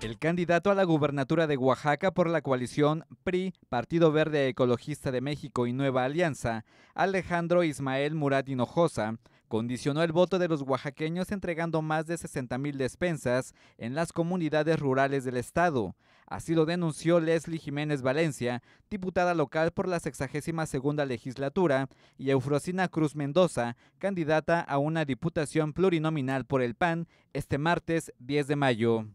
El candidato a la gubernatura de Oaxaca por la coalición PRI, Partido Verde Ecologista de México y Nueva Alianza, Alejandro Ismael Murat Hinojosa, condicionó el voto de los oaxaqueños entregando más de 60 mil despensas en las comunidades rurales del estado. Así lo denunció Leslie Jiménez Valencia, diputada local por la 62 legislatura, y Eufrosina Cruz Mendoza, candidata a una diputación plurinominal por el PAN, este martes 10 de mayo.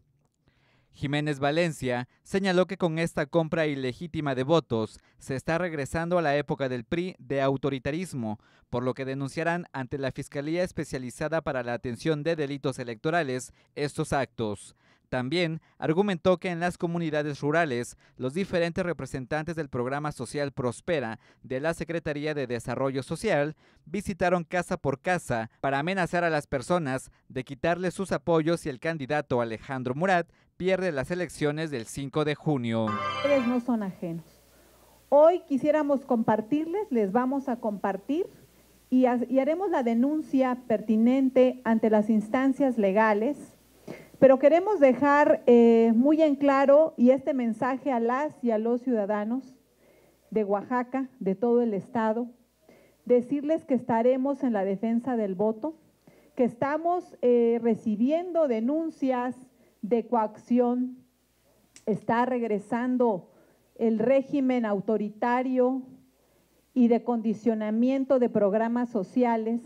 Jiménez Valencia señaló que con esta compra ilegítima de votos se está regresando a la época del PRI de autoritarismo, por lo que denunciarán ante la Fiscalía Especializada para la Atención de Delitos Electorales estos actos. También argumentó que en las comunidades rurales, los diferentes representantes del programa social Prospera de la Secretaría de Desarrollo Social visitaron casa por casa para amenazar a las personas de quitarles sus apoyos si el candidato Alejandro Murat pierde las elecciones del 5 de junio. Ustedes no son ajenos. Hoy quisiéramos compartirles, les vamos a compartir y, y haremos la denuncia pertinente ante las instancias legales pero queremos dejar eh, muy en claro y este mensaje a las y a los ciudadanos de Oaxaca, de todo el Estado, decirles que estaremos en la defensa del voto, que estamos eh, recibiendo denuncias de coacción, está regresando el régimen autoritario y de condicionamiento de programas sociales,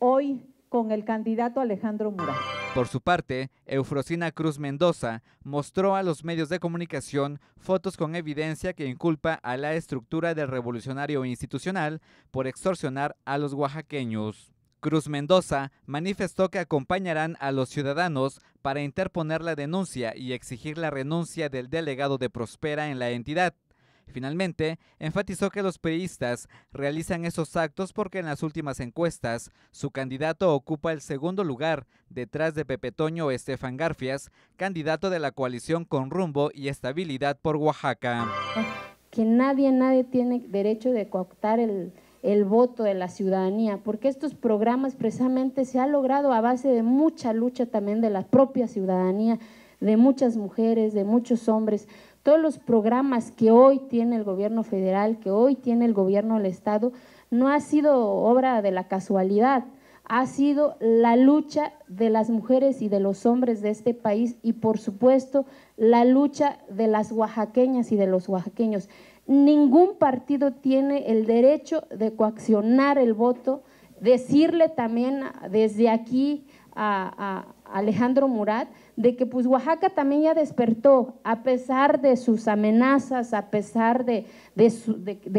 hoy con el candidato Alejandro Murat. Por su parte, Eufrosina Cruz Mendoza mostró a los medios de comunicación fotos con evidencia que inculpa a la estructura del revolucionario institucional por extorsionar a los oaxaqueños. Cruz Mendoza manifestó que acompañarán a los ciudadanos para interponer la denuncia y exigir la renuncia del delegado de Prospera en la entidad. Finalmente, enfatizó que los periodistas realizan esos actos porque en las últimas encuestas su candidato ocupa el segundo lugar detrás de Pepe Toño Estefan Garfias, candidato de la coalición con rumbo y estabilidad por Oaxaca. Ah, que nadie, nadie tiene derecho de cooptar el, voto de la ciudadanía, porque estos programas precisamente se han logrado a base de mucha lucha también de la propia ciudadanía de muchas mujeres, de muchos hombres, todos los programas que hoy tiene el gobierno federal, que hoy tiene el gobierno del Estado, no ha sido obra de la casualidad, ha sido la lucha de las mujeres y de los hombres de este país y por supuesto la lucha de las oaxaqueñas y de los oaxaqueños. Ningún partido tiene el derecho de coaccionar el voto, decirle también desde aquí a, Alejandro Murat, de que pues Oaxaca también ya despertó, a pesar de sus amenazas, a pesar de,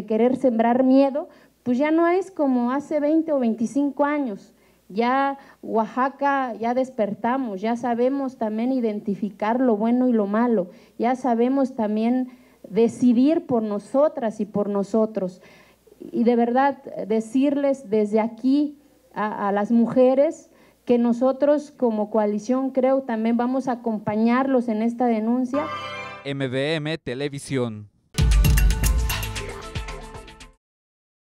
querer sembrar miedo, pues ya no es como hace 20 o 25 años. Ya Oaxaca, ya despertamos, ya sabemos también identificar lo bueno y lo malo, ya sabemos también decidir por nosotras y por nosotros. Y de verdad decirles desde aquí a las mujeres que nosotros como coalición creo también vamos a acompañarlos en esta denuncia. MBM Televisión.